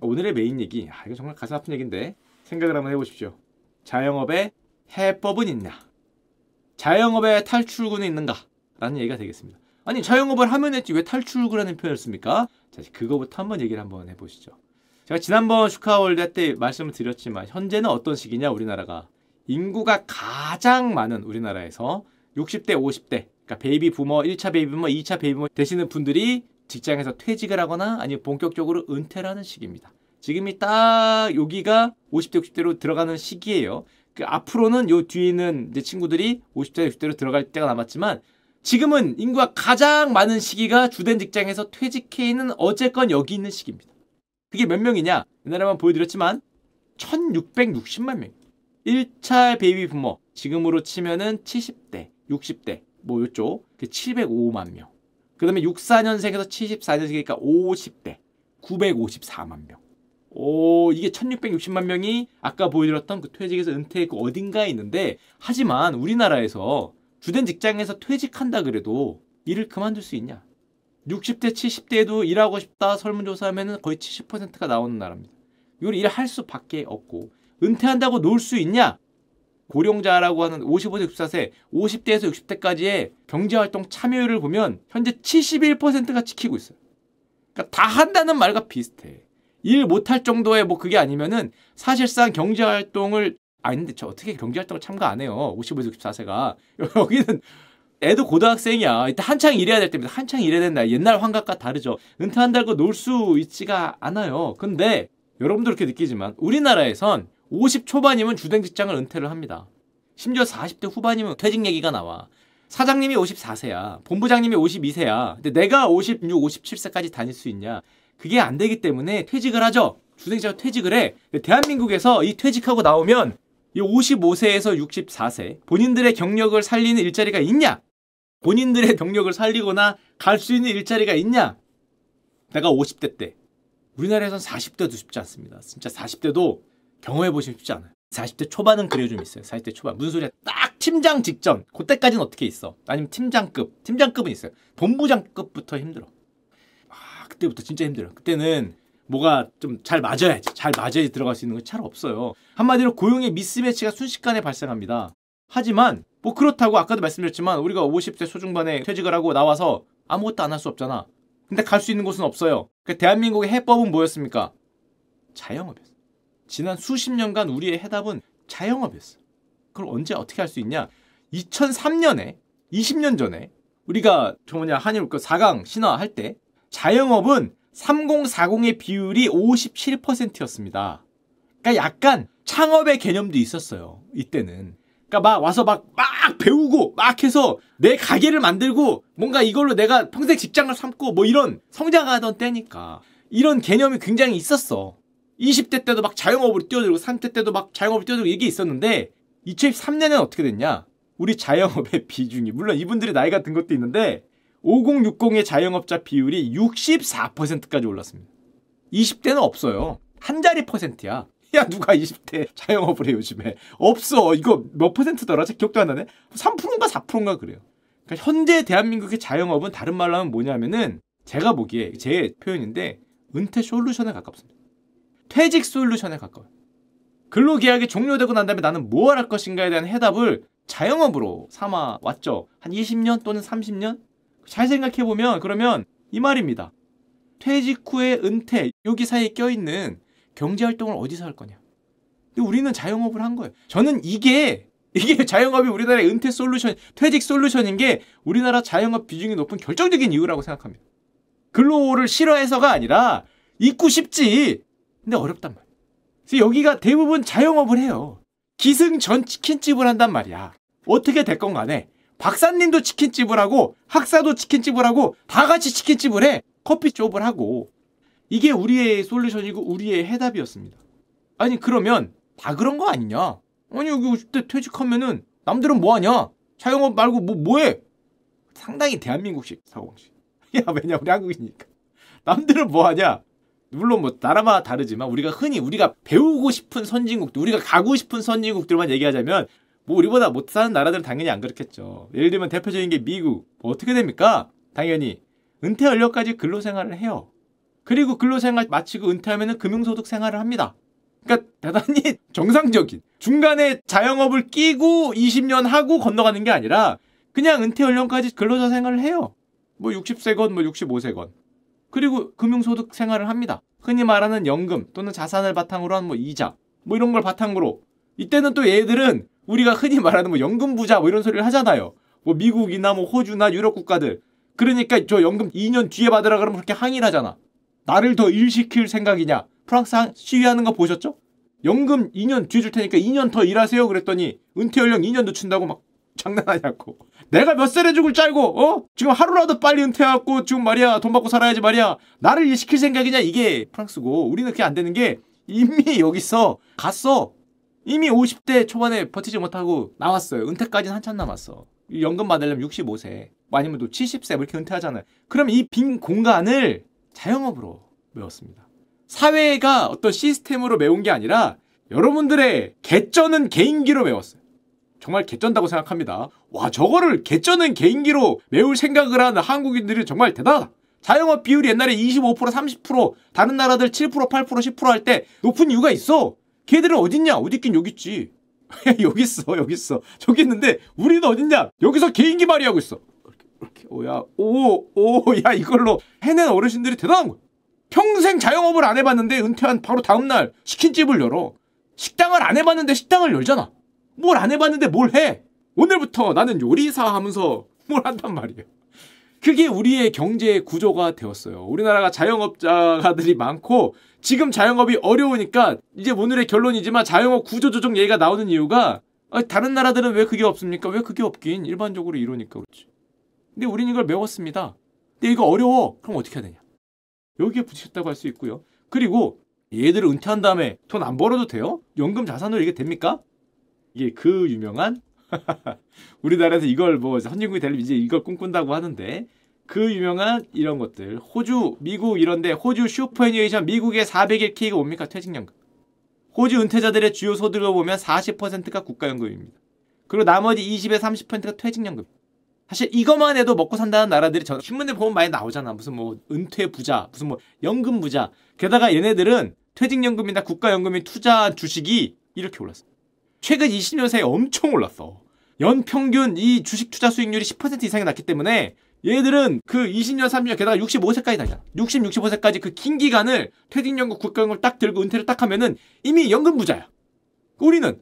오늘의 메인 얘기, 아, 이거 정말 가슴 아픈 얘기인데 생각을 한번 해보십시오. 자영업에 해법은 있냐? 자영업에 탈출구는 있는가? 라는 얘기가 되겠습니다. 아니 자영업을 하면 했지 왜 탈출구라는 표현을 씁니까? 자 그거부터 한번 얘기를 한번 해보시죠. 제가 지난번 슈카월드 때 말씀을 드렸지만 현재는 어떤 시기냐 우리나라가 인구가 가장 많은 우리나라에서 60대 50대 그러니까 베이비 부모 1차 베이비 부모 2차 베이비 부모 되시는 분들이 직장에서 퇴직을 하거나 아니면 본격적으로 은퇴를 하는 시기입니다. 지금이 딱 여기가 50대 60대로 들어가는 시기예요. 그 앞으로는 요 뒤에 있는 내 친구들이 50대 60대로 들어갈 때가 남았지만 지금은 인구가 가장 많은 시기가 주된 직장에서 퇴직해 있는 어쨌건 여기 있는 시기입니다. 그게 몇 명이냐? 옛날에만 보여드렸지만 1660만 명. 1차 베이비 부모 지금으로 치면은 70대, 60대 뭐 요쪽 그 705만 명. 그 다음에 64년생에서 74년생이니까 50대 954만 명. 오, 이게 1660만 명이 아까 보여드렸던 그 퇴직에서 은퇴했 그 어딘가에 있는데 하지만 우리나라에서 주된 직장에서 퇴직한다 그래도 일을 그만둘 수 있냐? 60대, 70대에도 일하고 싶다 설문조사하면 거의 70%가 나오는 나라입니다. 이걸 일할 수밖에 없고 은퇴한다고 놀 수 있냐? 고령자라고 하는 55세, 64세, 50대에서 60대까지의 경제활동 참여율을 보면 현재 71%가 지키고 있어요. 그러니까 다 한다는 말과 비슷해. 일 못할 정도의 뭐 그게 아니면은 사실상 경제활동을 아닌데 저 어떻게 경제활동을 참가 안 해요. 5 5세 64세가 여기는 애도 고등학생이야. 이때 한창 일해야 될 때입니다. 한창 일해야 된다. 옛날 환각과 다르죠. 은퇴한다고 놀 수 있지가 않아요. 근데 여러분도 그렇게 느끼지만 우리나라에선 50 초반이면 주된 직장을 은퇴를 합니다. 심지어 40대 후반이면 퇴직 얘기가 나와. 사장님이 54세야. 본부장님이 52세야. 근데 내가 56, 57세까지 다닐 수 있냐? 그게 안 되기 때문에 퇴직을 하죠. 주된자가 퇴직을 해. 대한민국에서 이 퇴직하고 나오면 이 55세에서 64세 본인들의 경력을 살리는 일자리가 있냐? 본인들의 경력을 살리거나 갈 수 있는 일자리가 있냐? 내가 50대 때 우리나라에선 40대도 쉽지 않습니다. 진짜 40대도 경험해보시면 쉽지 않아요. 40대 초반은 그래 좀 있어요. 40대 초반. 무슨 소리야. 딱 팀장 직전. 그때까지는 어떻게 있어. 아니면 팀장급. 팀장급은 있어요. 본부장급부터 힘들어. 아, 그때부터 진짜 힘들어 그때는 뭐가 좀 잘 맞아야지. 잘 맞아야지 들어갈 수 있는 건잘 없어요. 한마디로 고용의 미스매치가 순식간에 발생합니다. 하지만 뭐 그렇다고 아까도 말씀드렸지만 우리가 50대 초중반에 퇴직을 하고 나와서 아무것도 안 할 수 없잖아. 근데 갈 수 있는 곳은 없어요. 그 대한민국의 해법은 뭐였습니까? 자영업이었어요. 지난 수십 년간 우리의 해답은 자영업이었어. 그걸 언제 어떻게 할 수 있냐? 2003년에 20년 전에 우리가 저 뭐냐 한일 그 4강 신화 할 때 자영업은 3040의 비율이 57%였습니다. 그러니까 약간 창업의 개념도 있었어요. 이때는. 그러니까 막 와서 막, 막 배우고 막 해서 내 가게를 만들고 뭔가 이걸로 내가 평생 직장을 삼고 뭐 이런 성장하던 때니까 이런 개념이 굉장히 있었어. 20대 때도 막 자영업으로 뛰어들고 30대 때도 막 자영업으로 뛰어들고 이게 있었는데 2013년에는 어떻게 됐냐? 우리 자영업의 비중이 물론 이분들이 나이가 든 것도 있는데 5060의 자영업자 비율이 64%까지 올랐습니다. 20대는 없어요. 한 자리 퍼센트야. 야 누가 20대 자영업을 해 요즘에 없어 이거 몇 퍼센트더라 제 기억도 안 나네 3%인가 4%인가 그래요 그러니까 현재 대한민국의 자영업은 다른 말로 하면 뭐냐면은 제가 보기에 제 표현인데 은퇴 솔루션에 가깝습니다 퇴직 솔루션에 가까워요. 근로계약이 종료되고 난 다음에 나는 뭘할 뭐 것인가에 대한 해답을 자영업으로 삼아 왔죠. 한 20년 또는 30년? 잘 생각해보면 그러면 이 말입니다. 퇴직 후에 은퇴, 여기 사이에 껴있는 경제활동을 어디서 할 거냐. 근데 우리는 자영업을 한 거예요. 저는 이게, 이게 자영업이 우리나라의 은퇴 솔루션, 퇴직 솔루션인 게 우리나라 자영업 비중이 높은 결정적인 이유라고 생각합니다. 근로를 싫어해서가 아니라 잊고 싶지. 근데 어렵단 말이야. 그래서 여기가 대부분 자영업을 해요. 기승전 치킨집을 한단 말이야. 어떻게 될건 간에 박사님도 치킨집을 하고 학사도 치킨집을 하고 다 같이 치킨집을 해. 커피숍을 하고. 이게 우리의 솔루션이고 우리의 해답이었습니다. 아니 그러면 다 그런 거 아니냐? 아니 여기 50대 퇴직하면은 남들은 뭐하냐? 자영업 말고 뭐 뭐해? 상당히 대한민국식 사고방식. 야 왜냐 우리 한국이니까. 남들은 뭐하냐? 물론 뭐 나라마다 다르지만 우리가 흔히 우리가 배우고 싶은 선진국들, 우리가 가고 싶은 선진국들만 얘기하자면 뭐 우리보다 못 사는 나라들은 당연히 안 그렇겠죠. 예를 들면 대표적인 게 미국. 뭐 어떻게 됩니까? 당연히 은퇴 연령까지 근로 생활을 해요. 그리고 근로 생활 마치고 은퇴하면 금융소득 생활을 합니다. 그러니까 대단히 정상적인 중간에 자영업을 끼고 20년 하고 건너가는 게 아니라 그냥 은퇴 연령까지 근로자 생활을 해요. 뭐 60세건 뭐 65세건. 그리고 금융소득 생활을 합니다. 흔히 말하는 연금 또는 자산을 바탕으로 한 뭐 이자 뭐 이런 걸 바탕으로 이때는 또 얘들은 우리가 흔히 말하는 뭐 연금 부자 뭐 이런 소리를 하잖아요. 뭐 미국이나 뭐 호주나 유럽 국가들 그러니까 저 연금 2년 뒤에 받으라 그러면 그렇게 항의를 하잖아. 나를 더 일시킬 생각이냐? 프랑스 시위하는 거 보셨죠? 연금 2년 뒤 줄 테니까 2년 더 일하세요 그랬더니 은퇴 연령 2년 늦춘다고 막 장난하냐고. 내가 몇 살에 죽을 짤고 어? 지금 하루라도 빨리 은퇴하고 지금 말이야 돈 받고 살아야지 말이야 나를 일시킬 생각이냐 이게 프랑스고 우리는 그게 안 되는 게 이미 여기서 갔어 이미 50대 초반에 버티지 못하고 나왔어요 은퇴까지는 한참 남았어 연금 받으려면 65세 아니면 또 70세 뭐 이렇게 은퇴하잖아요 그럼 이 빈 공간을 자영업으로 메웠습니다 사회가 어떤 시스템으로 메운 게 아니라 여러분들의 개쩌는 개인기로 메웠어요 정말 개쩐다고 생각합니다. 와 저거를 개쩌는 개인기로 메울 생각을 하는 한국인들이 정말 대단하다. 자영업 비율이 옛날에 25% 30% 다른 나라들 7% 8% 10%할 때 높은 이유가 있어. 걔들은 어딨냐? 어딨긴 여기 있지. 여기 있어 여기 있어 저기 있는데 우리는 어딨냐? 여기서 개인기 말이하고 있어. 오야 오 오 야 이걸로 해낸 어르신들이 대단한 거야. 평생 자영업을 안 해봤는데 은퇴한 바로 다음날 치킨집을 열어. 식당을 안 해봤는데 식당을 열잖아. 뭘안 해봤는데 뭘 해? 오늘부터 나는 요리사 하면서 뭘 한단 말이에요. 그게 우리의 경제 구조가 되었어요. 우리나라가 자영업자들이 가 많고 지금 자영업이 어려우니까 이제 오늘의 결론이지만 자영업 구조조정 얘기가 나오는 이유가 아, 다른 나라들은 왜 그게 없습니까? 왜 그게 없긴 일반적으로 이러니까 그렇지. 근데 우리는 이걸 메웠습니다. 근데 이거 어려워. 그럼 어떻게 해야 되냐? 여기에 부딪혔다고 할 수 있고요. 그리고 얘들을 은퇴한 다음에 돈 안 벌어도 돼요? 연금 자산으로 이게 됩니까? 이게 그 유명한 우리나라에서 이걸 뭐 선진국이 되려면 이제 이걸 꿈꾼다고 하는데 그 유명한 이런 것들 호주, 미국 이런데 호주 슈퍼애니에이션 미국의 400일 키가 뭡니까? 퇴직연금. 호주 은퇴자들의 주요 소득을 보면 40%가 국가연금입니다. 그리고 나머지 20에 30%가 퇴직연금. 사실 이것만 해도 먹고 산다는 나라들이 저 신문에 보면 많이 나오잖아. 무슨 뭐 은퇴 부자, 무슨 뭐 연금 부자. 게다가 얘네들은 퇴직연금이나 국가연금이 투자한 주식이 이렇게 올랐어. 최근 20년 사이에 엄청 올랐어. 연평균 이 주식 투자 수익률이 10% 이상이 났기 때문에 얘들은 그 20년, 30년, 게다가 65세까지 다니다 60, 65세까지 그 긴 기간을 퇴직연금, 국가연금을 딱 들고 은퇴를 딱 하면은 이미 연금 부자야. 우리는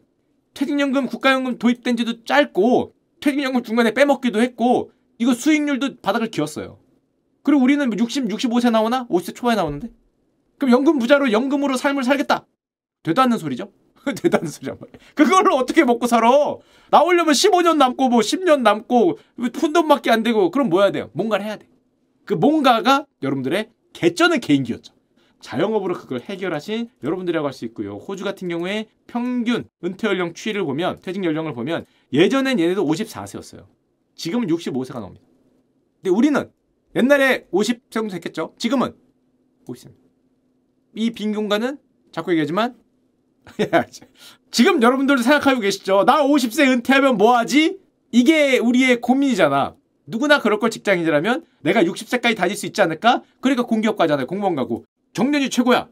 퇴직연금, 국가연금 도입된 지도 짧고 퇴직연금 중간에 빼먹기도 했고 이거 수익률도 바닥을 기웠어요 그리고 우리는 60, 65세 나오나? 50세 초반에 나오는데? 그럼 연금 부자로 연금으로 삶을 살겠다. 되도 않는 소리죠. 대단한 소 그걸로 어떻게 먹고 살아? 나오려면 15년 남고 뭐 10년 남고 푼돈밖에 안 되고 그럼 뭐 해야 돼요? 뭔가를 해야 돼. 그 뭔가가 여러분들의 개쩌는 개인기였죠. 자영업으로 그걸 해결하신 여러분들이라고 할 수 있고요. 호주 같은 경우에 평균 은퇴 연령 추이를 보면 퇴직 연령을 보면 예전엔 얘네도 54세였어요. 지금은 65세가 나옵니다. 근데 우리는 옛날에 50 정도 됐겠죠? 지금은 5 0세이빈 공간은 자꾸 얘기하지만 예, 지금 여러분들도 생각하고 계시죠? 나 50세 은퇴하면 뭐하지? 이게 우리의 고민이잖아. 누구나 그럴 걸 직장인이라면 내가 60세까지 다닐 수 있지 않을까? 그러니까 공기업 가잖아요. 공무원 가고. 정년이 최고야.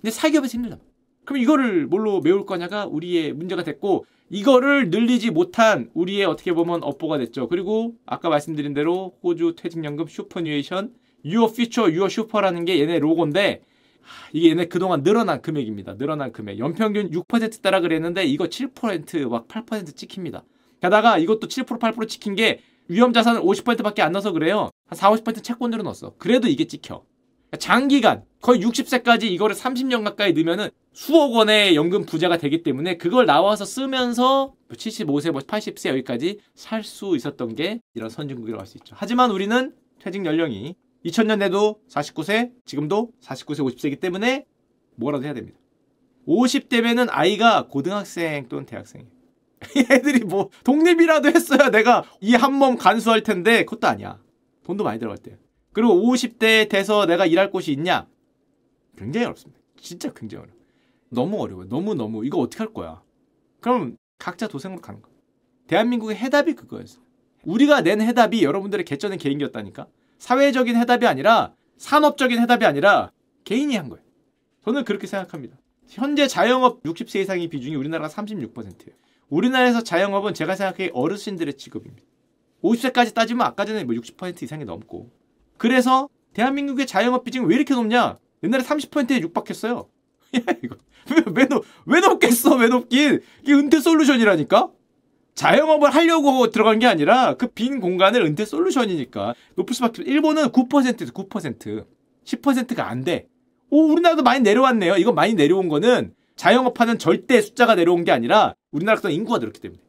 근데 사기업에서 힘들다. 그럼 이거를 뭘로 메울 거냐가 우리의 문제가 됐고 이거를 늘리지 못한 우리의 어떻게 보면 업보가 됐죠. 그리고 아까 말씀드린 대로 호주 퇴직연금 슈퍼뉴에이션 유어 피처 유어 슈퍼라는 게 얘네 로고인데 이게 얘네 그동안 늘어난 금액입니다. 늘어난 금액. 연평균 6% 따라 그랬는데 이거 7%막 8% 찍힙니다. 게다가 이것도 7% 8% 찍힌 게 위험 자산을 50%밖에 안 넣어서 그래요. 한 4, 50% 채권으로 넣었어. 그래도 이게 찍혀. 그러니까 장기간 거의 60세까지 이거를 30년 가까이 넣으면은 수억 원의 연금 부자가 되기 때문에 그걸 나와서 쓰면서 75세, 뭐 80세 뭐 여기까지 살 수 있었던 게 이런 선진국이라고 할 수 있죠. 하지만 우리는 퇴직 연령이 2000년대도 49세, 지금도 49세, 50세이기 때문에 뭐라도 해야 됩니다. 50대면은 아이가 고등학생 또는 대학생이에요. 애들이 뭐 독립이라도 했어야 내가 이 한 몸 간수할 텐데 그것도 아니야. 돈도 많이 들어갈 때. 그리고 50대 돼서 내가 일할 곳이 있냐? 굉장히 어렵습니다. 진짜 굉장히 어려워. 너무 어려워요. 너무너무 이거 어떻게 할 거야? 그럼 각자 도생으로 가는 거야. 대한민국의 해답이 그거였어요. 우리가 낸 해답이 여러분들의 개쩌는 개인기였다니까. 사회적인 해답이 아니라 산업적인 해답이 아니라 개인이 한 거예요. 저는 그렇게 생각합니다. 현재 자영업 60세 이상의 비중이 우리나라가 36%예요. 우리나라에서 자영업은 제가 생각하기에 어르신들의 직업입니다. 50세까지 따지면 아까 전에 뭐 60% 이상이 넘고 그래서 대한민국의 자영업 비중이 왜 이렇게 높냐? 옛날에 30%에 육박했어요. 야 이거 왜, 왜, 왜 높겠어 왜 높긴 이게 은퇴 솔루션이라니까 자영업을 하려고 들어간 게 아니라 그 빈 공간을 은퇴 솔루션이니까 높을 그 수밖에 일본은 9%에서 9% 10%가 안 돼. 오 우리나라도 많이 내려왔네요. 이거 많이 내려온 거는 자영업하는 절대 숫자가 내려온 게 아니라 우리나라가 인구가 늘었기 때문에.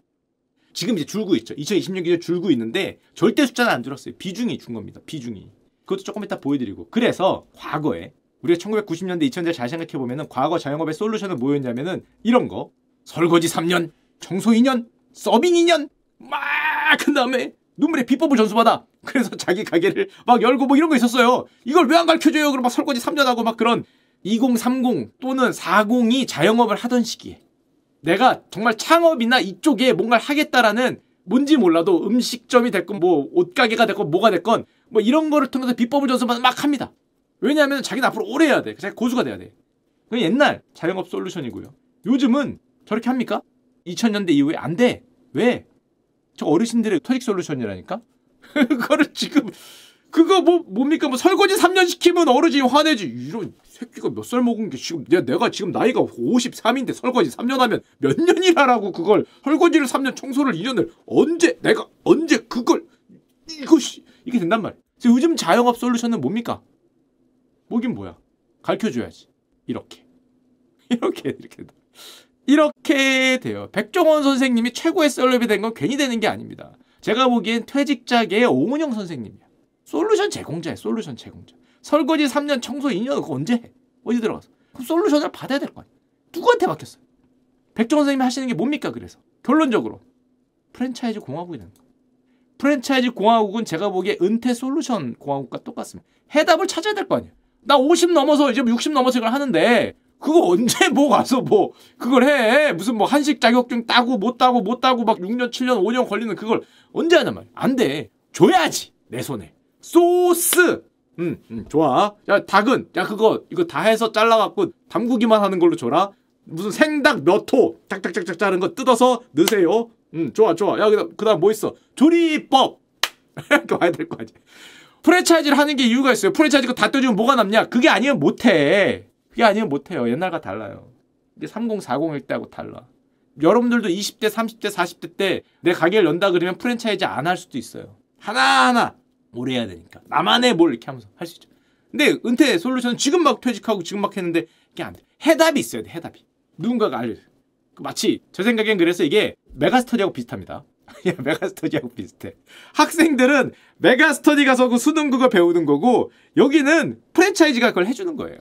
지금 이제 줄고 있죠. 2026년에 기 줄고 있는데 절대 숫자는 안 줄었어요. 비중이 준 겁니다. 비중이. 그것도 조금 이따 보여드리고. 그래서 과거에 우리가 1990년대 2000년대 잘 생각해보면 과거 자영업의 솔루션은 뭐였냐면은 이런 거. 설거지 3년, 청소 2년, 서빙 인연 막한 다음에 눈물의 비법을 전수받아. 그래서 자기 가게를 막 열고 뭐 이런 거 있었어요. 이걸 왜 안 가르쳐줘요? 그럼 막 설거지 3년 하고 막 그런 2030 또는 40이 자영업을 하던 시기에 내가 정말 창업이나 이쪽에 뭔가를 하겠다라는 뭔지 몰라도 음식점이 됐건 뭐 옷가게가 됐건 뭐가 됐건 뭐 이런 거를 통해서 비법을 전수받아막 합니다. 왜냐하면 자기는 앞으로 오래 해야 돼. 자기 고수가 돼야 돼. 그 옛날 자영업 솔루션이고요. 요즘은 저렇게 합니까? 2000년대 이후에 안 돼. 왜? 저 어르신들의 토익 솔루션이라니까? 그거를 지금 그거 뭐 뭡니까 뭐 설거지 3년 시키면 어르신이 화내지 이런 새끼가 몇 살 먹은 게 지금 내가, 내가 지금 나이가 53인데 설거지 3년 하면 몇 년이라라고 그걸 설거지를 3년 청소를 2년을 언제 내가 언제 그걸 이것이 이게 된단 말이야 요즘 자영업 솔루션은 뭡니까 뭐긴 뭐야 가르쳐줘야지 이렇게 이렇게 이렇게 이렇게 돼요. 백종원 선생님이 최고의 셀럽이 된 건 괜히 되는 게 아닙니다. 제가 보기엔 퇴직자계의 오은영 선생님이야. 솔루션 제공자야, 솔루션 제공자. 설거지 3년, 청소 2년, 그거 언제 해? 어디 들어가서? 그럼 솔루션을 받아야 될 거 아니야. 누구한테 맡겼어요? 백종원 선생님이 하시는 게 뭡니까, 그래서? 결론적으로. 프랜차이즈 공화국이 되는 거. 프랜차이즈 공화국은 제가 보기에 은퇴 솔루션 공화국과 똑같습니다. 해답을 찾아야 될 거 아니에요. 나50 넘어서 이제 60 넘어서 이걸 하는데 그거 언제 뭐 가서 뭐 그걸 해 무슨 뭐 한식 자격증 따고 못 따고 못 따고 막 6년 7년 5년 걸리는 그걸 언제 하냔 말이야 안돼 줘야지 내 손에 소스 음, 음 좋아 야 닭은 야 그거 이거 다 해서 잘라갖고 담그기만 하는 걸로 줘라 무슨 생닭 몇호 짝짝짝짝 자른 거 뜯어서 넣으세요 음 좋아 좋아 야 그다음 그다음 뭐 있어 조리법 이렇게 와야 될 거 아니야 프랜차이즈를 하는 게 이유가 있어요 프랜차이즈가 다 떼주면 뭐가 남냐 그게 아니면 못해 그게 아니면 못해요. 옛날과 달라요. 이게 3040일 때하고 달라. 여러분들도 20대, 30대, 40대 때 내 가게를 연다 그러면 프랜차이즈 안 할 수도 있어요. 하나하나 오래 해야 되니까. 나만의 뭘 이렇게 하면서 할 수 있죠. 근데 은퇴 솔루션은 지금 막 퇴직하고 지금 막 했는데 이게 안 돼. 해답이 있어야 돼, 해답이. 누군가가 알려줘요. 그 마치 제 생각엔 그래서 이게 메가스터디하고 비슷합니다. 예, 메가스터디하고 비슷해. 학생들은 메가스터디 가서 그 수능 그거 배우는 거고 여기는 프랜차이즈가 그걸 해주는 거예요.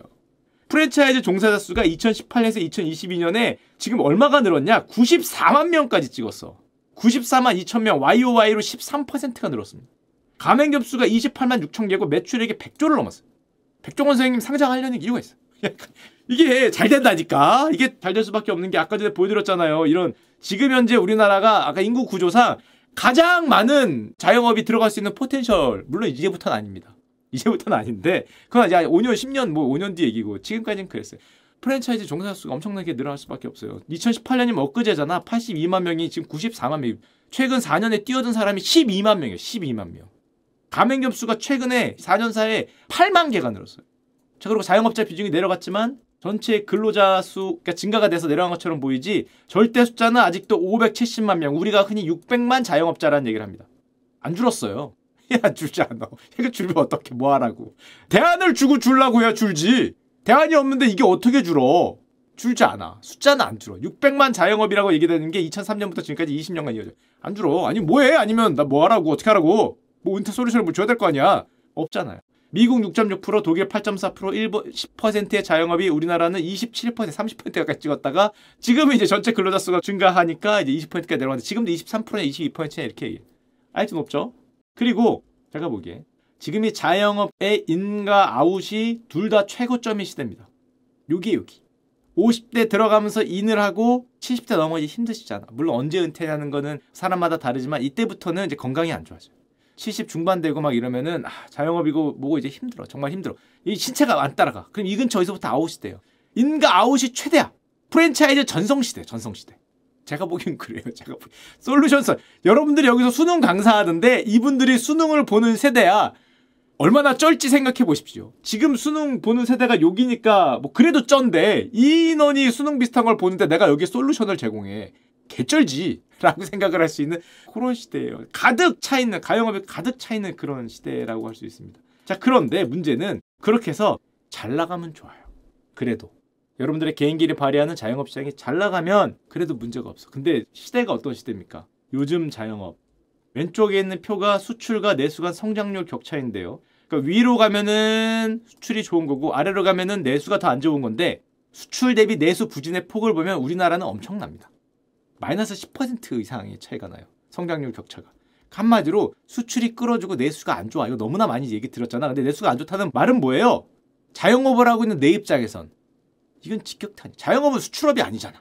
프랜차이즈 종사자 수가 2 0 1 8에서 2022년에 지금 얼마가 늘었냐? 94만 명까지 찍었어. 94만 2천 명 YOY로 13%가 늘었습니다. 가맹 점수가 28만 6천 개고 매출액이 100조를 넘었어요. 백종원 선생님 상장하려는 이유가 있어요. 이게 잘 된다니까. 이게 잘 될 수밖에 없는 게 아까 전에 보여드렸잖아요. 이런 지금 현재 우리나라가 아까 인구 구조상 가장 많은 자영업이 들어갈 수 있는 포텐셜 물론 이제부터는 아닙니다. 이제부터는 아닌데 그건 이제 5년, 10년, 뭐 5년 뒤 얘기고 지금까지는 그랬어요. 프랜차이즈 종사 수가 엄청나게 늘어날 수밖에 없어요. 2018년이면 뭐 엊그제잖아. 82만 명이 지금 94만 명. 최근 4년에 뛰어든 사람이 12만 명이에요. 12만 명. 가맹점 수가 최근에 4년 사이에 8만 개가 늘었어요. 자 그리고 자영업자 비중이 내려갔지만 전체 근로자 수가 그러니까 증가가 돼서 내려간 것처럼 보이지 절대 숫자는 아직도 570만 명 우리가 흔히 600만 자영업자라는 얘기를 합니다. 안 줄었어요. 야 주지 않아. 이거 줄면 어떻게 뭐하라고. 대안을 주고 줄라고 해야 줄지. 대안이 없는데 이게 어떻게 줄어. 줄지 않아. 숫자는 안 줄어. 600만 자영업이라고 얘기되는 게 2003년부터 지금까지 20년간 이어져. 안 줄어. 아니 뭐해? 아니면 나 뭐하라고? 어떻게 하라고? 뭐 은퇴 소리처럼뭐 줘야 될 거 아니야. 없잖아요. 미국 6.6%, 독일 8.4%, 일본 10%의 자영업이 우리나라는 27%, 30% 가까이 찍었다가 지금은 이제 전체 근로자 수가 증가하니까 이제 2 0가내려왔는데 지금도 23%나 22%나 이렇게 알지 높죠? 그리고 제가 보기에 지금이 자영업의 인과 아웃이 둘 다 최고점인 시대입니다. 여기 여기. 50대 들어가면서 인을 하고 70대 넘어지 힘드시잖아. 물론 언제 은퇴하는 거는 사람마다 다르지만 이때부터는 이제 건강이 안 좋아져요. 70 중반 되고 막 이러면은 아, 자영업이고 뭐고 이제 힘들어. 정말 힘들어. 이 신체가 안 따라가. 그럼 이 근처에서부터 아웃이 돼요. 인과 아웃이 최대야. 프랜차이즈 전성시대, 전성시대. 제가 보기엔 그래요. 제가 보... 솔루션설. 여러분들이 여기서 수능 강사하는데 이분들이 수능을 보는 세대야. 얼마나 쩔지 생각해 보십시오. 지금 수능 보는 세대가 여기니까 뭐 그래도 쩐데 이 인원이 수능 비슷한 걸 보는데 내가 여기 솔루션을 제공해. 개쩔지. 라고 생각을 할 수 있는 그런 시대예요. 가득 차 있는 가영업에 가득 차 있는 그런 시대라고 할 수 있습니다. 자, 그런데 문제는 그렇게 해서 잘 나가면 좋아요. 그래도 여러분들의 개인기를 발휘하는 자영업 시장이 잘 나가면 그래도 문제가 없어. 근데 시대가 어떤 시대입니까? 요즘 자영업. 왼쪽에 있는 표가 수출과 내수 간 성장률 격차인데요. 그러니까 위로 가면은 수출이 좋은 거고 아래로 가면은 내수가 더 안 좋은 건데 수출 대비 내수 부진의 폭을 보면 우리나라는 엄청납니다. 마이너스 10% 이상의 차이가 나요. 성장률 격차가. 한마디로 수출이 끌어주고 내수가 안 좋아. 이거 너무나 많이 얘기 들었잖아 근데 내수가 안 좋다는 말은 뭐예요? 자영업을 하고 있는 내 입장에선 이건 직격탄이 자영업은 수출업이 아니잖아.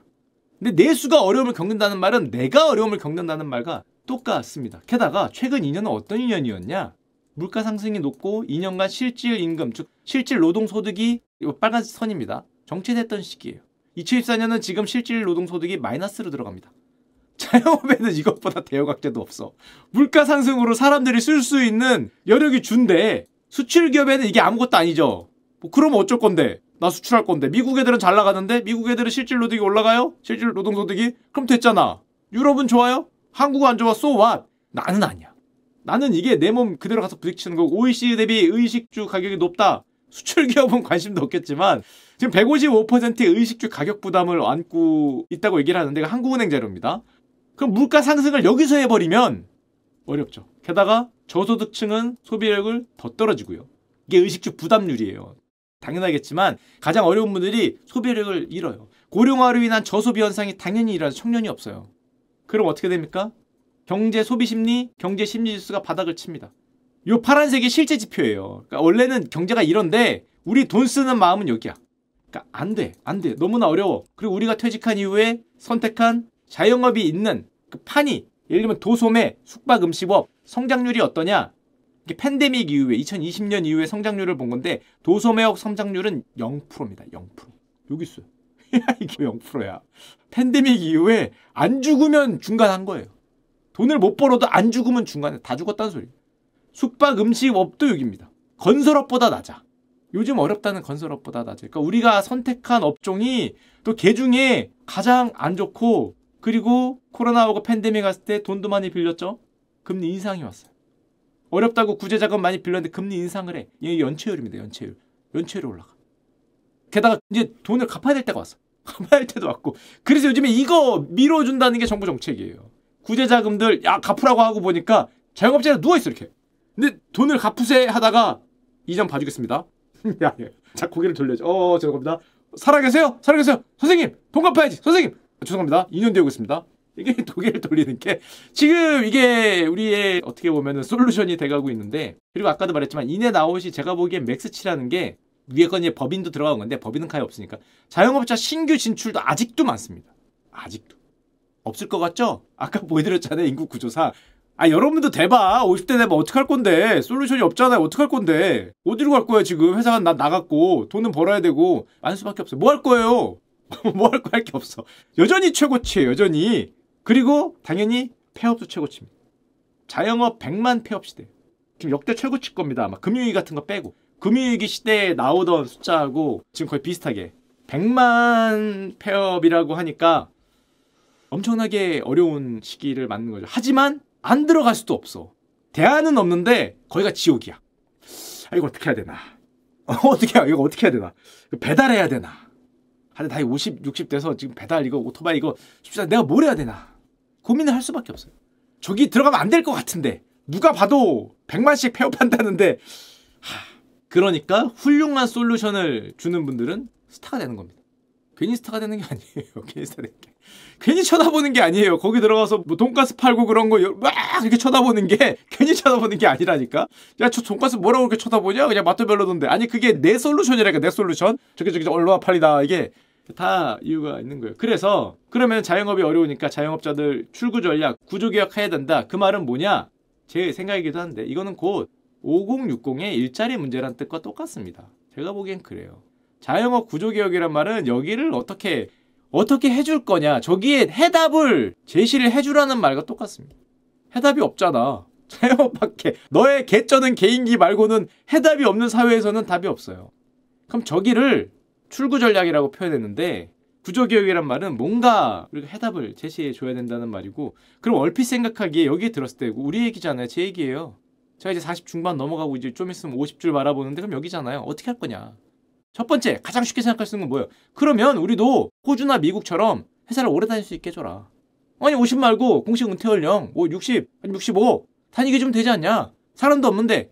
근데 내수가 어려움을 겪는다는 말은 내가 어려움을 겪는다는 말과 똑같습니다. 게다가 최근 2년은 어떤 2년이었냐? 물가 상승이 높고 2년간 실질 임금, 즉 실질 노동 소득이 빨간 선입니다. 정체됐던 시기예요. 2014년은 지금 실질 노동 소득이 마이너스로 들어갑니다. 자영업에는 이것보다 대여 악제도 없어. 물가 상승으로 사람들이 쓸 수 있는 여력이 준대 수출 기업에는 이게 아무것도 아니죠. 뭐 그럼 어쩔 건데? 나 수출할 건데 미국 애들은 잘 나가는데 미국 애들은 실질 노동이 올라가요? 실질 노동 소득이? 그럼 됐잖아. 유럽은 좋아요? 한국은 안 좋아. So what? 나는 아니야. 나는 이게 내 몸 그대로 가서 부딪히는 거고 OECD 대비 의식주 가격이 높다. 수출 기업은 관심도 없겠지만 지금 155%의 의식주 가격 부담을 안고 있다고 얘기를 하는데 한국은행 자료입니다. 그럼 물가 상승을 여기서 해버리면 어렵죠. 게다가 저소득층은 소비력을 더 떨어지고요. 이게 의식주 부담률이에요. 당연하겠지만 가장 어려운 분들이 소비력을 잃어요. 고령화로 인한 저소비 현상이 당연히 일어나서 청년이 없어요. 그럼 어떻게 됩니까? 경제 소비 심리, 경제 심리 지수가 바닥을 칩니다. 요 파란색이 실제 지표예요. 그러니까 원래는 경제가 이런데 우리 돈 쓰는 마음은 여기야. 그러니까 안 돼, 안 돼. 너무나 어려워. 그리고 우리가 퇴직한 이후에 선택한 자영업이 있는 그 판이 예를 들면 도소매, 숙박 음식업 성장률이 어떠냐? 팬데믹 이후에 2020년 이후에 성장률을 본 건데 도소매업 성장률은 0%입니다. 0%. 여기 있어요. 이게 0%야. 팬데믹 이후에 안 죽으면 중간한 거예요. 돈을 못 벌어도 안 죽으면 중간에 다 죽었다는 소리. 숙박 음식업도 여기입니다. 건설업보다 낮아. 요즘 어렵다는 건설업보다 낮아. 그러니까 우리가 선택한 업종이 또개 중에 가장 안 좋고 그리고 코로나오고 팬데믹 갔을 때 돈도 많이 빌렸죠. 금리 인상이 왔어요. 어렵다고 구제자금 많이 빌렸는데 금리 인상을 해. 이게 연체율입니다. 연체율. 연체율이 올라가. 게다가 이제 돈을 갚아야 될 때가 왔어. 갚아야 될 때도 왔고. 그래서 요즘에 이거 밀어준다는 게 정부 정책이에요. 구제자금들 야 갚으라고 하고 보니까 자영업자가 누워있어 이렇게. 근데 돈을 갚으세 하다가 이점 봐주겠습니다. 야, 야. 자 고개를 돌려줘. 어, 어 죄송합니다. 살아계세요? 살아계세요? 선생님 돈 갚아야지. 선생님 아, 죄송합니다. 2년 되고 있습니다. 이게 도개를 돌리는 게 지금 이게 우리의 어떻게 보면은 솔루션이 돼가고 있는데 그리고 아까도 말했지만 이내 나오시 제가 보기엔 맥스치라는 게 위에 건 이제 법인도 들어간 건데 법인은 가에 없으니까 자영업자 신규 진출도 아직도 많습니다. 아직도 없을 것 같죠? 아까 보여드렸잖아요 인구 구조사. 아 여러분도 대박 50대 내면 어떡할 건데 솔루션이 없잖아요 어떡할 건데 어디로 갈 거야 지금 회사가나 나갔고 돈은 벌어야 되고 많을 수밖에 없어 뭐 할 거예요 뭐 할 거 할 게 없어 여전히 최고치예요 여전히 그리고 당연히 폐업도 최고치입니다. 자영업 100만 폐업 시대. 지금 역대 최고치 겁니다. 아마 금융위기 같은 거 빼고. 금융위기 시대에 나오던 숫자하고 지금 거의 비슷하게 100만 폐업이라고 하니까 엄청나게 어려운 시기를 맞는 거죠. 하지만 안 들어갈 수도 없어. 대안은 없는데 거기가 지옥이야. 아, 이거 어떻게 해야 되나? 어, 어떻게 해야, 이거 어떻게 해야 되나? 배달해야 되나? 다여 50, 60 돼서 지금 배달 이거 오토바이 이거 쉽지 않아. 내가 뭘 해야 되나? 고민을 할 수밖에 없어요. 저기 들어가면 안 될 것 같은데 누가 봐도 100만씩 폐업한다는데 하, 그러니까 훌륭한 솔루션을 주는 분들은 스타가 되는 겁니다. 괜히 스타가 되는 게 아니에요. 괜히 스타 되는 게. 괜히 쳐다보는 게 아니에요. 거기 들어가서 뭐 돈가스 팔고 그런 거 막 이렇게 쳐다보는 게 괜히 쳐다보는 게 아니라니까. 야, 저 돈가스 뭐라고 이렇게 쳐다보냐? 그냥 맛도 별로던데. 아니, 그게 내 솔루션이라니까, 내 솔루션. 저게 저게 얼마 팔리다. 이게 다 이유가 있는 거예요. 그래서 그러면 자영업이 어려우니까 자영업자들 출구 전략 구조 개혁해야 된다. 그 말은 뭐냐? 제 생각이기도 한데 이거는 곧 5060의 일자리 문제란 뜻과 똑같습니다. 제가 보기엔 그래요. 자영업 구조 개혁이란 말은 여기를 어떻게 어떻게 해줄 거냐 저기에 해답을 제시를 해주라는 말과 똑같습니다. 해답이 없잖아. 자영업밖에 너의 개쩌는 개인기 말고는 해답이 없는 사회에서는 답이 없어요. 그럼 저기를 출구 전략이라고 표현했는데 구조 개혁이란 말은 뭔가 우리가 해답을 제시해 줘야 된다는 말이고 그럼 얼핏 생각하기에 여기에 들었을 때 우리 얘기잖아요. 제 얘기예요. 제가 이제 40 중반 넘어가고 이제 좀 있으면 50줄 바라보는데 그럼 여기잖아요. 어떻게 할 거냐? 첫 번째 가장 쉽게 생각할 수 있는 건 뭐예요? 그러면 우리도 호주나 미국처럼 회사를 오래 다닐 수 있게 해줘라. 아니 50 말고 공식 은퇴 연령 60 뭐 아니 65 다니게 좀 되지 않냐? 사람도 없는데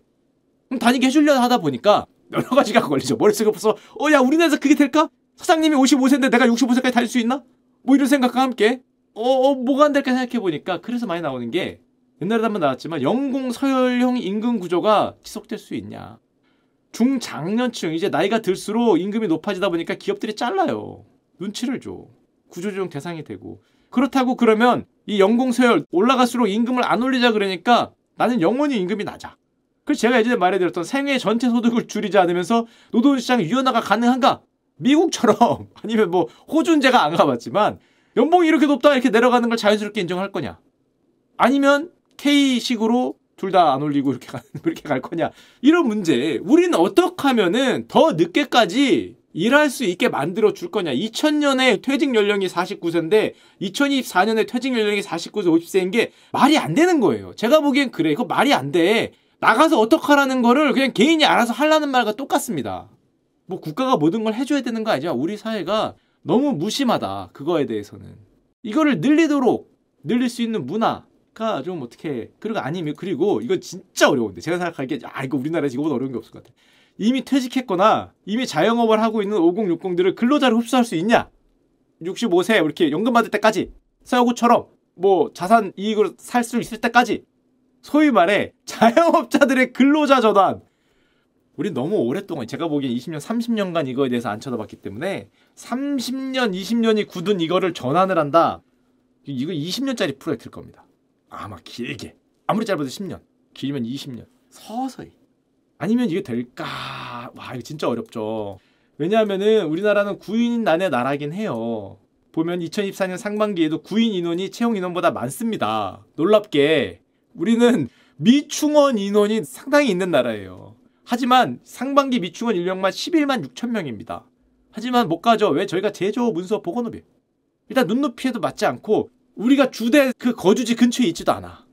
그럼 다니게 해주려 하다 보니까 여러 가지가 걸리죠. 머릿속에 없어서 어 야 우리나라에서 그게 될까? 사장님이 55세인데 내가 65세까지 다닐 수 있나? 뭐 이런 생각과 함께 어, 어 뭐가 안 될까 생각해 보니까 그래서 많이 나오는 게 옛날에도 한 번 나왔지만 영공 서열형 임금 구조가 지속될 수 있냐? 중장년층 이제 나이가 들수록 임금이 높아지다 보니까 기업들이 잘라요. 눈치를 줘. 구조조정 대상이 되고 그렇다고 그러면 이영공 서열 올라갈수록 임금을 안 올리자 그러니까 나는 영원히 임금이 낮아. 그래서 제가 예전에 말해드렸던 생애 전체 소득을 줄이지 않으면서 노동시장 유연화가 가능한가? 미국처럼 아니면 뭐 호주는 제가 안 가봤지만 연봉이 이렇게 높다 이렇게 내려가는 걸 자연스럽게 인정할 거냐? 아니면 K식으로 둘 다 안 올리고 이렇게 가, 이렇게 갈 거냐? 이런 문제. 우리는 어떻게 하면은 더 늦게까지 일할 수 있게 만들어 줄 거냐. 2000년에 퇴직 연령이 49세인데 2024년에 퇴직 연령이 49세 50세인 게 말이 안 되는 거예요. 제가 보기엔 그래. 이거 말이 안 돼. 나가서 어떡하라는 거를 그냥 개인이 알아서 하라는 말과 똑같습니다. 뭐 국가가 모든 걸 해줘야 되는 거 아니야? 우리 사회가 너무 무심하다. 그거에 대해서는. 이거를 늘리도록 늘릴 수 있는 문화가 좀 어떻게 그리고 아니면 그리고 이건 진짜 어려운데 제가 생각할 게, 아 이거 우리나라에지금거보다 어려운 게 없을 것 같아. 이미 퇴직했거나 이미 자영업을 하고 있는 5060들을 근로자로 흡수할 수 있냐? 65세 이렇게 연금 받을 때까지 사우구처럼 뭐 자산 이익을 살 수 있을 때까지 소위 말해 자영업자들의 근로자 저단. 우리 너무 오랫동안 제가 보기엔 20년, 30년간 이거에 대해서 안 쳐다봤기 때문에 30년, 20년이 굳은 이거를 전환을 한다. 이거 20년짜리 프로젝트일 겁니다. 아마 길게. 아무리 짧아도 10년. 길면 20년. 서서히. 아니면 이게 될까? 와, 이거 진짜 어렵죠. 왜냐하면은 우리나라는 구인 난의 나라긴 해요. 보면 2024년 상반기에도 구인 인원이 채용 인원보다 많습니다. 놀랍게 우리는 미충원 인원이 상당히 있는 나라예요. 하지만 상반기 미충원 인력만 11만 6천 명입니다. 하지만 못 가죠. 왜 저희가 제조 문서 보건업이 일단 눈높이에도 맞지 않고 우리가 주대 그 거주지 근처에 있지도 않아.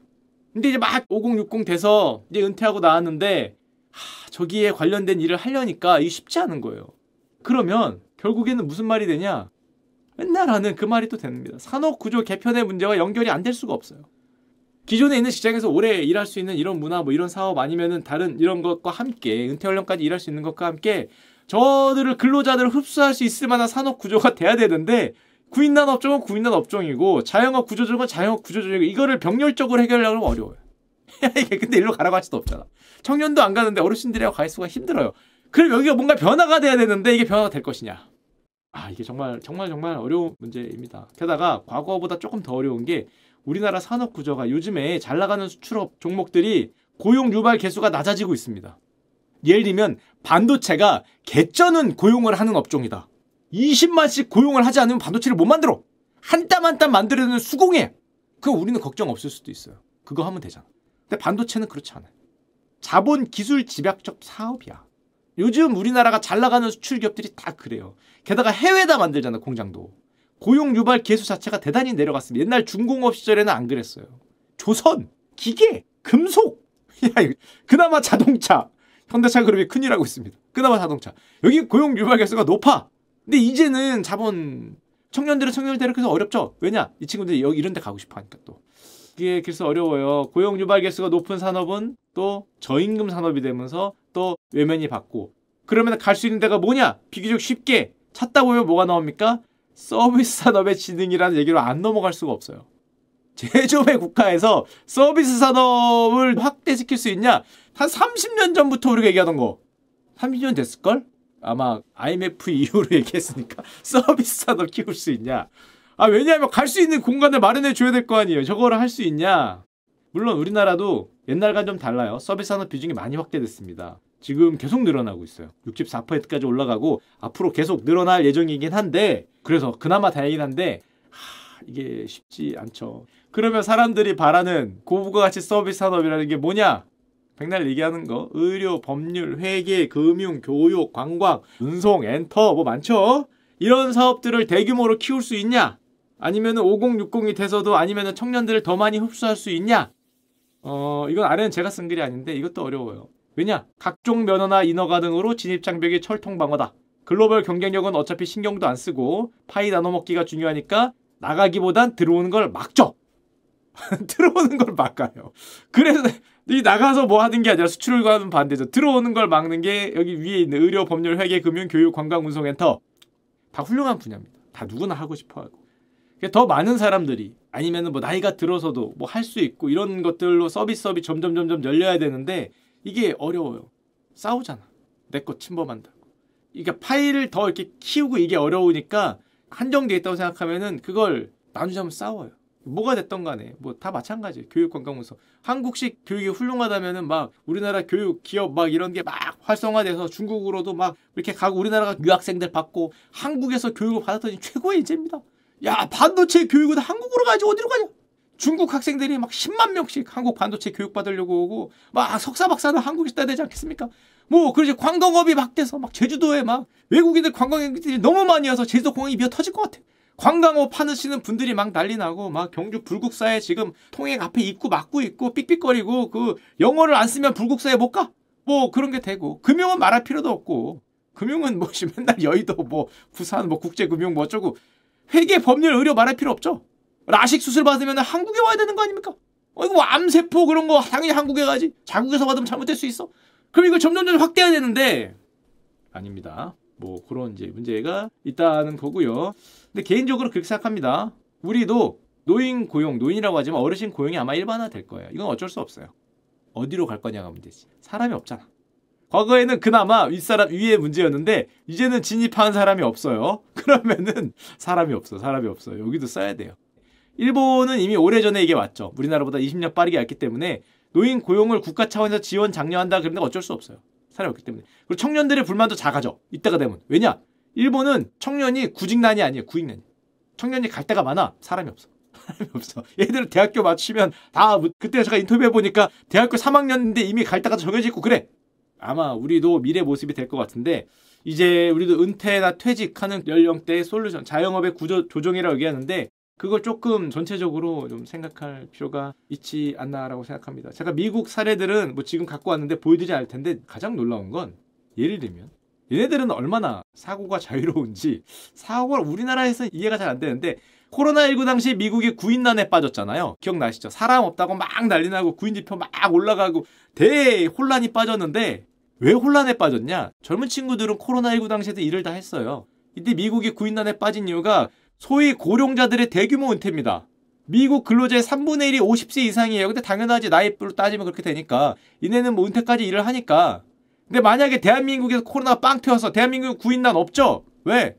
근데 이제 막 5060 돼서 이제 은퇴하고 나왔는데 하, 저기에 관련된 일을 하려니까 이 쉽지 않은 거예요. 그러면 결국에는 무슨 말이 되냐? 맨날 하는 그 말이 또 됩니다. 산업 구조 개편의 문제와 연결이 안 될 수가 없어요. 기존에 있는 직장에서 오래 일할 수 있는 이런 문화 뭐 이런 사업 아니면은 다른 이런 것과 함께 은퇴 연령까지 일할 수 있는 것과 함께 저들을 근로자들을 흡수할 수 있을 만한 산업 구조가 돼야 되는데 구인난 업종은 구인난 업종이고 자영업 구조조정은 자영업 구조조정이고 이거를 병렬적으로 해결하려면 고하 어려워요. 근데 일로 가라고 할 수도 없잖아. 청년도 안 가는데 어르신들이랑 갈 수가 힘들어요. 그럼 여기가 뭔가 변화가 돼야 되는데 이게 변화가 될 것이냐? 아 이게 정말 정말 정말 어려운 문제입니다. 게다가 과거보다 조금 더 어려운 게 우리나라 산업 구조가 요즘에 잘 나가는 수출업 종목들이 고용 유발 개수가 낮아지고 있습니다. 예를 들면 반도체가 개쩌는 고용을 하는 업종이다. 20만씩 고용을 하지 않으면 반도체를 못 만들어. 한 땀 한 땀 만들어내는 수공예. 그럼 우리는 걱정 없을 수도 있어요. 그거 하면 되잖아. 근데 반도체는 그렇지 않아요. 자본 기술 집약적 사업이야. 요즘 우리나라가 잘 나가는 수출 기업들이 다 그래요. 게다가 해외다 만들잖아, 공장도. 고용 유발 개수 자체가 대단히 내려갔습니다. 옛날 중공업 시절에는 안 그랬어요. 조선, 기계, 금속. 야, 그나마 자동차. 현대차 그룹이 큰일하고 있습니다. 그나마 자동차. 여기 고용 유발 개수가 높아. 근데 이제는 자본 청년들은 청년대로 그래서 어렵죠. 왜냐? 이 친구들이 여기 이런 데 가고 싶어 하니까 또. 이게 그래서 어려워요. 고용 유발 개수가 높은 산업은 또 저임금 산업이 되면서 또 외면이 받고 그러면 갈 수 있는 데가 뭐냐? 비교적 쉽게 찾다 보면 뭐가 나옵니까? 서비스 산업의 지능이라는 얘기로 안 넘어갈 수가 없어요. 제조업의 국가에서 서비스 산업을 확대시킬 수 있냐? 한 30년 전부터 우리가 얘기하던 거. 30년 됐을걸? 아마 IMF 이후로 얘기했으니까 서비스 산업 키울 수 있냐? 아 왜냐하면 갈 수 있는 공간을 마련해 줘야 될 거 아니에요. 저거를 할 수 있냐? 물론 우리나라도 옛날과 좀 달라요. 서비스 산업 비중이 많이 확대됐습니다. 지금 계속 늘어나고 있어요. 64%까지 올라가고 앞으로 계속 늘어날 예정이긴 한데 그래서 그나마 다행이긴 한데 하, 이게 쉽지 않죠. 그러면 사람들이 바라는 고부가 가치 서비스 산업이라는 게 뭐냐? 백날 얘기하는 거 의료, 법률, 회계, 금융, 교육, 관광, 운송, 엔터 뭐 많죠? 이런 사업들을 대규모로 키울 수 있냐? 아니면 5060이 돼서도 아니면 청년들을 더 많이 흡수할 수 있냐? 어, 이건 아래는 제가 쓴 글이 아닌데 이것도 어려워요. 왜냐? 각종 면허나 인허가 등으로 진입장벽이 철통방어다. 글로벌 경쟁력은 어차피 신경도 안 쓰고 파이 나눠 먹기가 중요하니까 나가기보단 들어오는 걸 막죠. 들어오는 걸 막아요. 그래서 이 나가서 뭐 하는 게 아니라 수출과는 반대죠. 들어오는 걸 막는 게 여기 위에 있는 의료, 법률, 회계, 금융, 교육, 관광, 운송, 엔터 다 훌륭한 분야입니다. 다 누구나 하고 싶어 하고. 그러니까 더 많은 사람들이 아니면 뭐 나이가 들어서도 뭐 할 수 있고 이런 것들로 서비스업이 점점 점점 열려야 되는데 이게 어려워요. 싸우잖아. 내거 침범한다고. 이게 그러니까 파일을 더 이렇게 키우고 이게 어려우니까 한정돼 있다고 생각하면은 그걸 나누자면 싸워요. 뭐가 됐던 간에 뭐 다 마찬가지예요. 교육 관광부서 한국식 교육이 훌륭하다면은 막 우리나라 교육 기업 막 이런 게 막 활성화돼서 중국으로도 막 이렇게 가고 우리나라가 유학생들 받고 한국에서 교육을 받았더니 최고의 인재입니다. 야, 반도체 교육은 한국으로 가야지 어디로 가냐? 중국 학생들이 막 10만 명씩 한국 반도체 교육 받으려고 오고 막 석사 박사는 한국에서 따야 되지 않겠습니까? 뭐그러지 관광업이 막돼서 막 제주도에 막 외국인들 관광객들이 너무 많이 와서 제주도 공항이 미어 터질 것 같아. 관광업 파는시는 분들이 막 난리 나고 막 경주 불국사에 지금 통행 앞에 입구 막고 있고 삑삑거리고 그 영어를 안 쓰면 불국사에 못 가. 뭐 그런 게 되고 금융은 말할 필요도 없고 금융은 뭐지 맨날 여의도 뭐 부산 뭐 국제금융 뭐 어쩌고 회계 법률 의료 말할 필요 없죠. 라식 수술 받으면 한국에 와야 되는 거 아닙니까? 어, 이거 뭐 암세포 그런 거 당연히 한국에 가지. 자국에서 받으면 잘못될 수 있어. 그럼 이걸 점점점 확대해야 되는데 아닙니다. 뭐 그런 이제 문제가 있다는 거고요. 근데 개인적으로 그렇게 생각합니다. 우리도 노인 고용, 노인이라고 하지만 어르신 고용이 아마 일반화 될 거예요. 이건 어쩔 수 없어요. 어디로 갈 거냐가 문제지. 사람이 없잖아. 과거에는 그나마 윗사람 위에 문제였는데 이제는 진입한 사람이 없어요. 그러면은 사람이 없어. 사람이 없어. 여기도 써야 돼요. 일본은 이미 오래전에 이게 왔죠. 우리나라보다 20년 빠르게 왔기 때문에 노인 고용을 국가 차원에서 지원 장려한다 그런데 어쩔 수 없어요. 사람이 없기 때문에. 그리고 청년들의 불만도 작아져. 이때가 되면. 왜냐? 일본은 청년이 구직난이 아니에요. 구익난이. 청년이 갈 데가 많아. 사람이 없어. 사람이 없어. 얘들 대학교 마치면다 그때 제가 인터뷰해 보니까 대학교 3학년인데 이미 갈 데가 정해져 있고 그래. 아마 우리도 미래 모습이 될 것 같은데 이제 우리도 은퇴나 퇴직하는 연령대의 솔루션 자영업의 구조 조정이라고 얘기하는데 그걸 조금 전체적으로 좀 생각할 필요가 있지 않나라고 생각합니다. 제가 미국 사례들은 뭐 지금 갖고 왔는데 보여드리지 않을 텐데 가장 놀라운 건 예를 들면 얘네들은 얼마나 사고가 자유로운지 사고가 우리나라에서 이해가 잘 안 되는데 코로나19 당시 미국이 구인난에 빠졌잖아요. 기억나시죠? 사람 없다고 막 난리 나고 구인지표 막 올라가고 대혼란이 빠졌는데 왜 혼란에 빠졌냐? 젊은 친구들은 코로나19 당시에도 일을 다 했어요. 근데 미국이 구인난에 빠진 이유가 소위 고령자들의 대규모 은퇴입니다. 미국 근로자의 3분의 1이 50세 이상이에요. 근데 당연하지 나이로 따지면 그렇게 되니까 이네는 뭐 은퇴까지 일을 하니까. 근데 만약에 대한민국에서 코로나 빵 터여서 대한민국 구인난 없죠? 왜?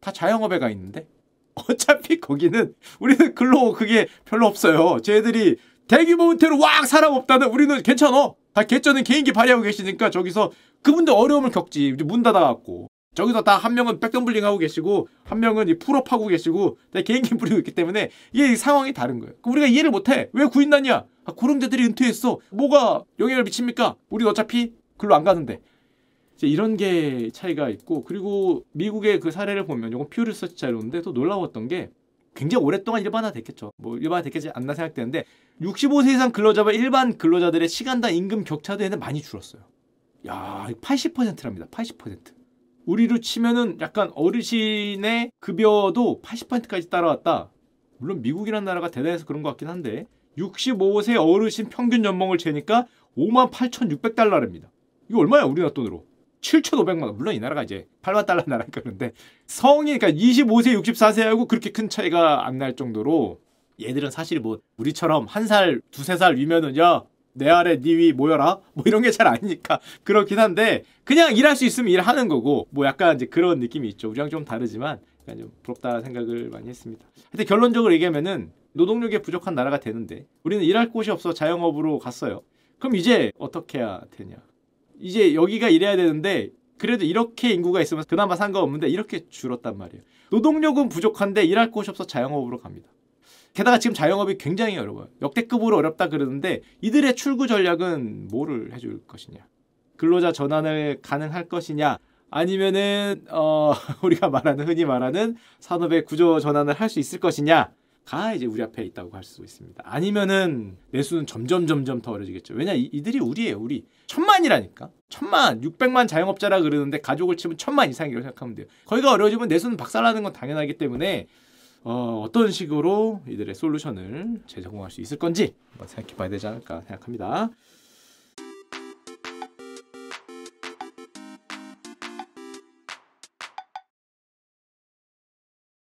다 자영업에 가 있는데. 어차피 거기는 우리는 근로 그게 별로 없어요. 쟤들이 대규모 은퇴로 왕 사람 없다는 우리는 괜찮어. 다 개쩌는 개인기 발휘하고 계시니까 저기서 그분들 어려움을 겪지. 문 닫아갖고. 저기서 다 한 명은 백덤블링 하고 계시고 한 명은 이 풀업 하고 계시고 개인기 뿌리고 있기 때문에 이게 상황이 다른 거예요. 우리가 이해를 못해. 왜 구인난이야? 아, 고름자들이 은퇴했어. 뭐가 영향을 미칩니까? 우리 어차피 글로 안 가는데. 이제 이런 게 차이가 있고 그리고 미국의 그 사례를 보면 이건 퓨 리서치 자료인데 또 놀라웠던 게 굉장히 오랫동안 일반화 됐겠죠. 뭐 일반화 됐겠지 않나 생각되는데 65세 이상 근로자와 일반 근로자들의 시간당 임금 격차도 얘는 많이 줄었어요. 야, 80%랍니다. 80%. 우리로 치면은 약간 어르신의 급여도 80%까지 따라왔다. 물론 미국이란 나라가 대단해서 그런 것 같긴 한데 65세 어르신 평균 연봉을 재니까 58,600달러랍니다. 이거 얼마야 우리나라 돈으로? 7,500만 원. 물론 이 나라가 이제 8만 달러 나라니까 그런데 성이그니까 25세, 64세하고 그렇게 큰 차이가 안 날 정도로 얘들은 사실 뭐 우리처럼 한 살, 두세 살 위면은 야내 아래 니위 모여라 뭐 이런 게 잘 아니니까 그렇긴 한데 그냥 일할 수 있으면 일하는 거고 뭐 약간 이제 그런 느낌이 있죠 우리랑 좀 다르지만 약간 좀 부럽다 생각을 많이 했습니다 근데 결론적으로 얘기하면은 노동력이 부족한 나라가 되는데 우리는 일할 곳이 없어 자영업으로 갔어요 그럼 이제 어떻게 해야 되냐 이제 여기가 일해야 되는데 그래도 이렇게 인구가 있으면 그나마 상관없는데 이렇게 줄었단 말이에요 노동력은 부족한데 일할 곳이 없어 자영업으로 갑니다 게다가 지금 자영업이 굉장히 어려워요. 역대급으로 어렵다 그러는데 이들의 출구 전략은 뭐를 해줄 것이냐? 근로자 전환을 가능할 것이냐? 아니면은 어, 우리가 말하는 흔히 말하는 산업의 구조 전환을 할 수 있을 것이냐? 가 이제 우리 앞에 있다고 할 수 있습니다. 아니면은 내수는 점점 점점 더 어려지겠죠. 왜냐 이들이 우리예요, 우리 천만이라니까 천만, 육백만 자영업자라 그러는데 가족을 치면 천만 이상이라고 생각하면 돼요. 거기가 어려워지면 내수는 박살나는 건 당연하기 때문에 어, 어떤 식으로 이들의 솔루션을 제공할 수 있을 건지 생각해 봐야 되지 않을까 생각합니다.